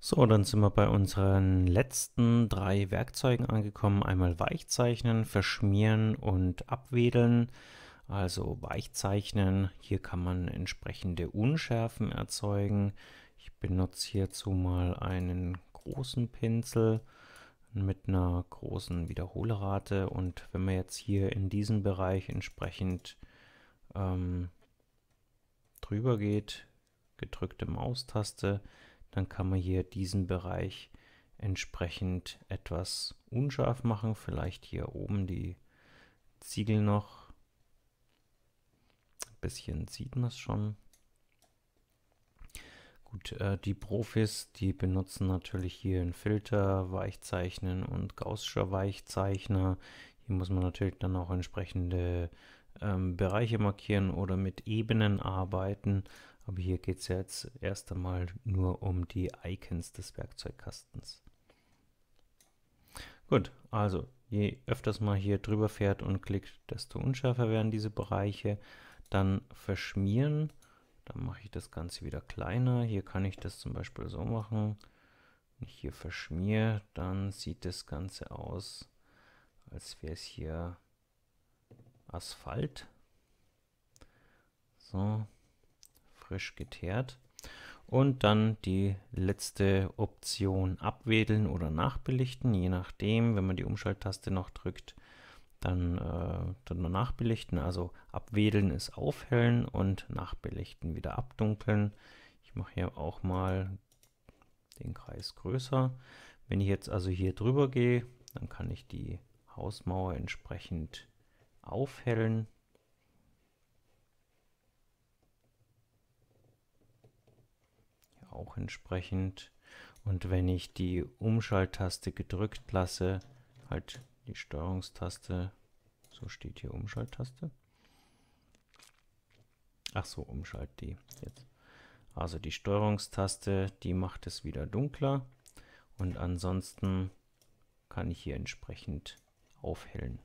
So, dann sind wir bei unseren letzten drei Werkzeugen angekommen. Einmal weichzeichnen, verschmieren und abwedeln. Also weichzeichnen, hier kann man entsprechende Unschärfen erzeugen. Ich benutze hierzu mal einen großen Pinsel mit einer großen Wiederholrate. und wenn wir jetzt hier in diesen Bereich entsprechend ähm, drüber geht, gedrückte Maustaste, dann kann man hier diesen Bereich entsprechend etwas unscharf machen. Vielleicht hier oben die Ziegel noch. Ein bisschen sieht man es schon. Gut, äh, die Profis, die benutzen natürlich hier einen Filter, Weichzeichnen und Gaussischer Weichzeichner. Hier muss man natürlich dann auch entsprechende ähm, Bereiche markieren oder mit Ebenen arbeiten. Aber hier geht es ja jetzt erst einmal nur um die Icons des Werkzeugkastens. Gut, also je öfters man hier drüber fährt und klickt, desto unschärfer werden diese Bereiche. Dann verschmieren, dann mache ich das Ganze wieder kleiner. Hier kann ich das zum Beispiel so machen. Wenn ich hier verschmiere, dann sieht das Ganze aus, als wäre es hier Asphalt. So, frisch geteert. Und dann die letzte Option abwedeln oder nachbelichten, je nachdem, wenn man die Umschalttaste noch drückt, dann äh, tut man nachbelichten. Also abwedeln ist aufhellen und nachbelichten wieder abdunkeln. Ich mache hier auch mal den Kreis größer. Wenn ich jetzt also hier drüber gehe, dann kann ich die Hausmauer entsprechend aufhellen. auch entsprechend. Und wenn ich die Umschalttaste gedrückt lasse, halt die Steuerungstaste, so steht hier Umschalttaste. Ach so, Umschalt D jetzt. Also die Steuerungstaste, die macht es wieder dunkler und ansonsten kann ich hier entsprechend aufhellen.